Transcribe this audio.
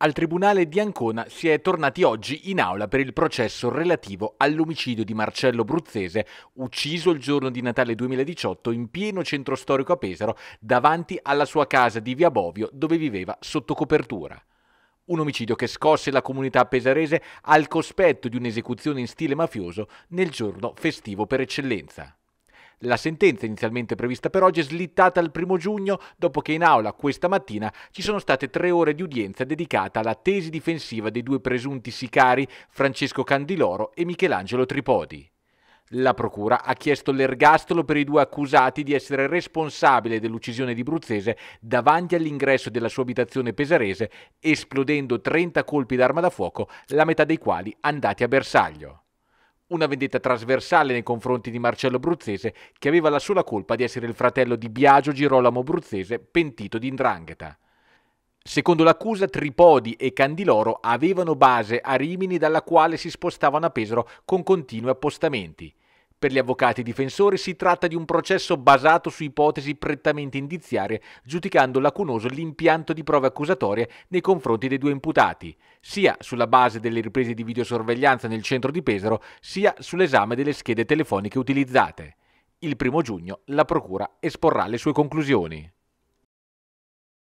Al Tribunale di Ancona si è tornati oggi in aula per il processo relativo all'omicidio di Marcello Bruzzese, ucciso il giorno di Natale 2018 in pieno centro storico a Pesaro, davanti alla sua casa di Via Bovio dove viveva sotto copertura. Un omicidio che scosse la comunità pesarese al cospetto di un'esecuzione in stile mafioso nel giorno festivo per eccellenza. La sentenza inizialmente prevista per oggi è slittata al primo giugno dopo che in aula questa mattina ci sono state tre ore di udienza dedicata alla tesi difensiva dei due presunti sicari Francesco Candiloro e Michelangelo Tripodi. La Procura ha chiesto l'ergastolo per i due accusati di essere responsabile dell'uccisione di Bruzzese davanti all'ingresso della sua abitazione pesarese, esplodendo 30 colpi d'arma da fuoco, la metà dei quali andati a bersaglio una vendetta trasversale nei confronti di Marcello Bruzzese, che aveva la sola colpa di essere il fratello di Biagio Girolamo Bruzzese, pentito di Indrangheta. Secondo l'accusa, Tripodi e Candiloro avevano base a Rimini dalla quale si spostavano a Pesaro con continui appostamenti. Per gli avvocati difensori si tratta di un processo basato su ipotesi prettamente indiziarie, giudicando lacunoso l'impianto di prove accusatorie nei confronti dei due imputati, sia sulla base delle riprese di videosorveglianza nel centro di Pesaro, sia sull'esame delle schede telefoniche utilizzate. Il primo giugno la Procura esporrà le sue conclusioni.